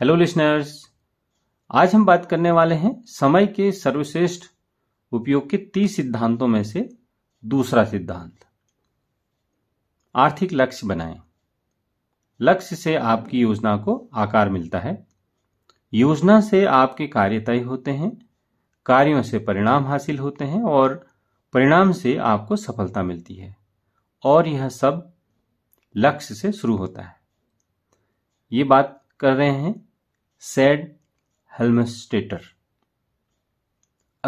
Hello listeners आज हम बात करने वाले हैं समय के सर्वश्रेष्ठ उपयोग के तीस सिद्धांतों में से दूसरा सिद्धांत आर्थिक लक्ष्य बनाएं लक्ष्य से आपकी योजना को आकार मिलता है योजना से आपके कार्य तय होते हैं कार्यों से परिणाम हासिल होते हैं और परिणाम से आपको सफलता मिलती है और यह सब लक्ष्य से शुरू होता है ये बात कर रहे हैं सेड हेलमस्टेटर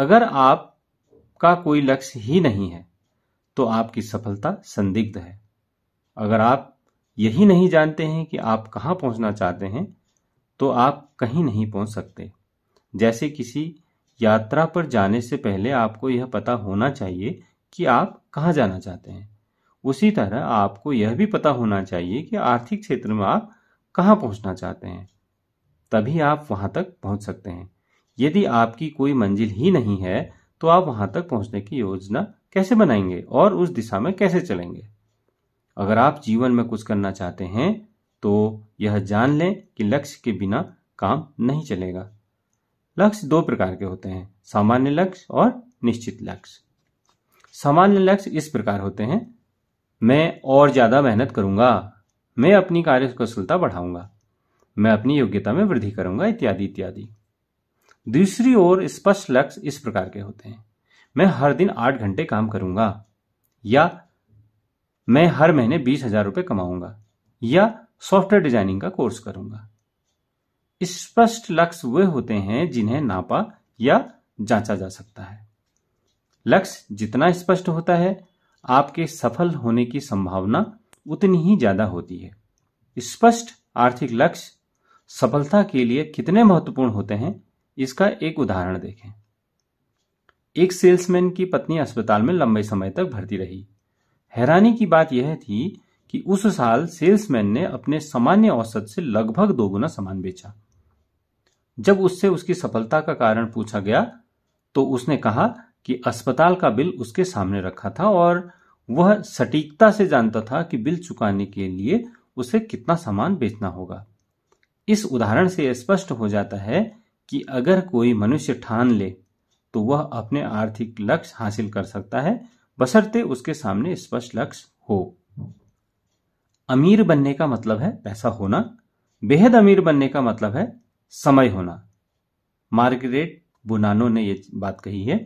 अगर आपका कोई लक्ष्य ही नहीं है तो आपकी सफलता संदिग्ध है अगर आप यही नहीं जानते हैं कि आप कहां पहुंचना चाहते हैं तो आप कहीं नहीं पहुंच सकते जैसे किसी यात्रा पर जाने से पहले आपको यह पता होना चाहिए कि आप कहां जाना चाहते हैं उसी तरह आपको यह भी पता होना चाहिए कि आर्थिक क्षेत्र में आप कहाँ पहुँचना चाहते हैं तभी आप वहाँ तक पहुँच सकते हैं यदि आपकी कोई मंजिल ही नहीं है तो आप वहाँ तक पहुँचने की योजना कैसे बनाएंगे और उस दिशा में कैसे चलेंगे अगर आप जीवन में कुछ करना चाहते हैं तो यह जान लें कि लक्ष्य के बिना काम नहीं चलेगा लक्ष्य दो प्रकार के होते हैं सामान्य लक्ष्य और निश्चित लक्ष्य सामान्य लक्ष्य इस प्रकार होते हैं मैं और ज़्यादा मेहनत करूंगा मैं अपनी कार्य कुशलता बढ़ाऊंगा मैं अपनी योग्यता में वृद्धि करूंगा इत्यादि इत्यादि दूसरी ओर स्पष्ट लक्ष्य इस प्रकार के होते हैं मैं हर दिन आठ घंटे काम करूंगा या मैं हर महीने बीस हजार रुपये कमाऊंगा या सॉफ्टवेयर डिजाइनिंग का कोर्स करूंगा स्पष्ट लक्ष्य वे होते हैं जिन्हें नापा या जांचा जा सकता है लक्ष्य जितना स्पष्ट होता है आपके सफल होने की संभावना उतनी ही ज्यादा होती है स्पष्ट आर्थिक लक्ष्य सफलता के लिए कितने महत्वपूर्ण होते हैं इसका एक उदाहरण देखें एक सेल्समैन की पत्नी अस्पताल में लंबे समय तक भर्ती रही हैरानी की बात यह थी कि उस साल सेल्समैन ने अपने सामान्य औसत से लगभग दोगुना सामान बेचा जब उससे उसकी सफलता का कारण पूछा गया तो उसने कहा कि अस्पताल का बिल उसके सामने रखा था और वह सटीकता से जानता था कि बिल चुकाने के लिए उसे कितना सामान बेचना होगा इस उदाहरण से स्पष्ट हो जाता है कि अगर कोई मनुष्य ठान ले तो वह अपने आर्थिक लक्ष्य हासिल कर सकता है बसरते उसके सामने स्पष्ट लक्ष्य हो अमीर बनने का मतलब है पैसा होना बेहद अमीर बनने का मतलब है समय होना मार्गरेट बुनानो ने यह बात कही है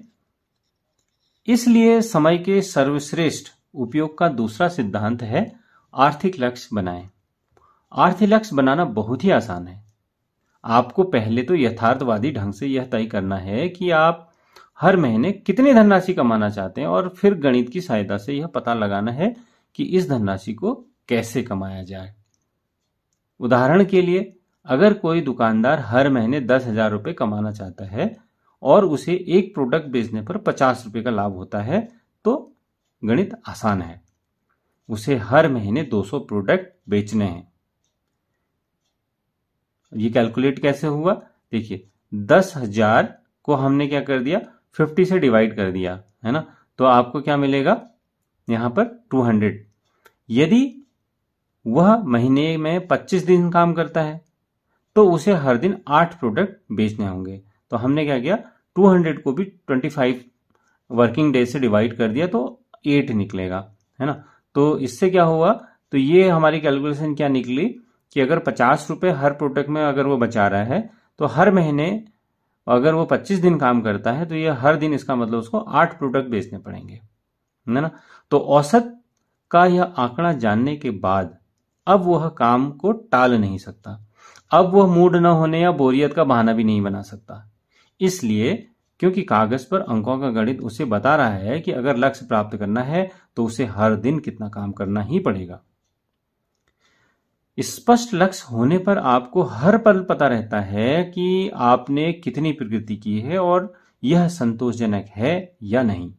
इसलिए समय के सर्वश्रेष्ठ उपयोग का दूसरा सिद्धांत है आर्थिक लक्ष्य बनाएं। आर्थिक लक्ष्य बनाना बहुत ही आसान है आपको पहले तो यथार्थवादी ढंग से यह तय करना है कि आप हर महीने कितनी धनराशि कमाना चाहते हैं और फिर गणित की सहायता से यह पता लगाना है कि इस धनराशि को कैसे कमाया जाए उदाहरण के लिए अगर कोई दुकानदार हर महीने दस हजार रुपये कमाना चाहता है और उसे एक प्रोडक्ट बेचने पर पचास रुपए का लाभ होता है तो गणित आसान है उसे हर महीने 200 प्रोडक्ट बेचने हैं ये कैलकुलेट कैसे हुआ देखिए दस हजार को हमने क्या कर दिया फिफ्टी से डिवाइड कर दिया है ना तो आपको क्या मिलेगा यहां पर टू हंड्रेड यदि वह महीने में पच्चीस दिन काम करता है तो उसे हर दिन आठ प्रोडक्ट बेचने होंगे तो हमने क्या किया 200 को भी 25 वर्किंग डे से डिवाइड कर दिया तो एट निकलेगा है ना तो इससे क्या हुआ तो ये हमारी कैलकुलेशन क्या निकली कि अगर पचास रुपये हर प्रोडक्ट में अगर वो बचा रहा है तो हर महीने अगर वो पच्चीस दिन काम करता है तो ये हर दिन इसका मतलब उसको आठ प्रोडक्ट बेचने पड़ेंगे है ना तो औसत का यह आंकड़ा जानने के बाद अब वह काम को टाल नहीं सकता अब वह मूड न होने या बोरियत का बहाना भी नहीं बना सकता इसलिए क्योंकि कागज पर अंकों का गणित उसे बता रहा है कि अगर लक्ष्य प्राप्त करना है तो उसे हर दिन कितना काम करना ही पड़ेगा स्पष्ट लक्ष्य होने पर आपको हर पल पता रहता है कि आपने कितनी प्रगति की है और यह संतोषजनक है या नहीं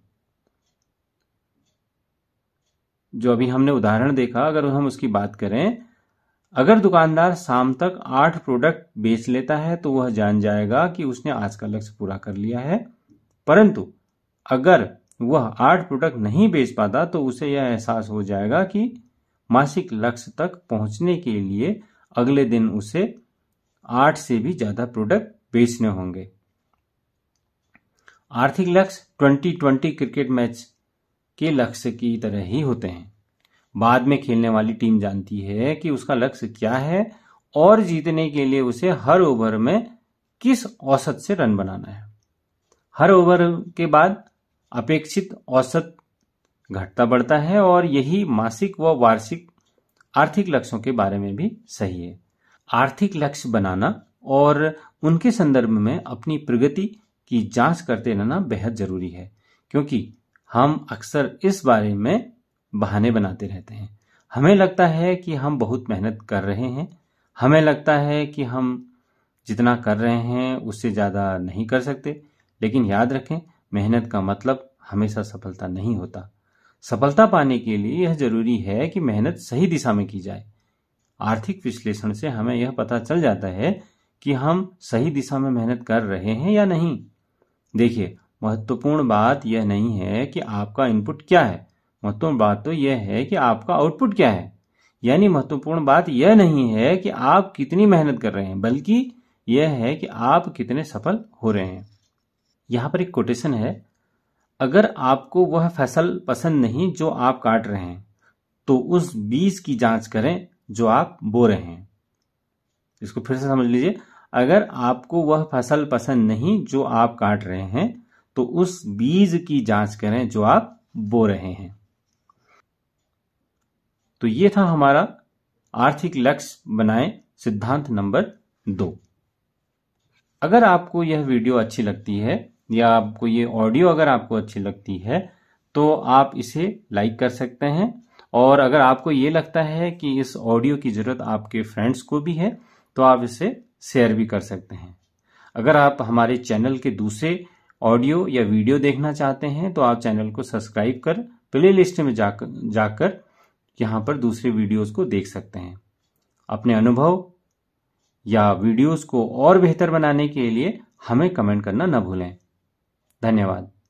जो अभी हमने उदाहरण देखा अगर हम उसकी बात करें अगर दुकानदार शाम तक आठ प्रोडक्ट बेच लेता है तो वह जान जाएगा कि उसने आज का लक्ष्य पूरा कर लिया है परंतु अगर वह आठ प्रोडक्ट नहीं बेच पाता तो उसे यह एहसास हो जाएगा कि मासिक लक्ष्य तक पहुंचने के लिए अगले दिन उसे आठ से भी ज्यादा प्रोडक्ट बेचने होंगे आर्थिक लक्ष्य 2020 क्रिकेट मैच के लक्ष्य की तरह ही होते हैं बाद में खेलने वाली टीम जानती है कि उसका लक्ष्य क्या है और जीतने के लिए उसे हर ओवर में किस औसत से रन बनाना है हर ओवर के बाद अपेक्षित औसत घटता बढ़ता है और यही मासिक व वार्षिक आर्थिक लक्ष्यों के बारे में भी सही है आर्थिक लक्ष्य बनाना और उनके संदर्भ में अपनी प्रगति की जांच करते रहना बेहद जरूरी है क्योंकि हम अक्सर इस बारे में बहाने बनाते रहते हैं हमें लगता है कि हम बहुत मेहनत कर रहे हैं हमें लगता है कि हम जितना कर रहे हैं उससे ज़्यादा नहीं कर सकते लेकिन याद रखें मेहनत का मतलब हमेशा सफलता नहीं होता सफलता पाने के लिए यह जरूरी है कि मेहनत सही दिशा में की जाए आर्थिक विश्लेषण से हमें यह पता चल जाता है कि हम सही दिशा में मेहनत कर रहे हैं या नहीं देखिए महत्वपूर्ण बात यह नहीं है कि आपका इनपुट क्या है महत्वपूर्ण बात तो यह है कि आपका आउटपुट क्या है यानी महत्वपूर्ण बात यह नहीं है कि आप कितनी मेहनत कर रहे हैं बल्कि यह है कि आप कितने सफल हो रहे हैं यहां पर एक कोटेशन है अगर आपको वह फसल पसंद नहीं जो आप काट रहे हैं तो उस बीज की जांच करें जो आप बो रहे हैं इसको फिर से समझ लीजिए अगर आपको वह फसल पसंद नहीं जो आप काट रहे हैं तो उस बीज की जांच करें जो आप बो रहे हैं तो ये था हमारा आर्थिक लक्ष्य बनाए सिद्धांत नंबर दो अगर आपको यह वीडियो अच्छी लगती है या आपको ये ऑडियो अगर आपको अच्छी लगती है तो आप इसे लाइक कर सकते हैं और अगर आपको ये लगता है कि इस ऑडियो की ज़रूरत आपके फ्रेंड्स को भी है तो आप इसे शेयर भी कर सकते हैं अगर आप हमारे चैनल के दूसरे ऑडियो या वीडियो देखना चाहते हैं तो आप चैनल को सब्सक्राइब कर प्ले लिस्ट में जाकर जाकर यहाँ पर दूसरे वीडियोस को देख सकते हैं अपने अनुभव या वीडियोस को और बेहतर बनाने के लिए हमें कमेंट करना न भूलें धन्यवाद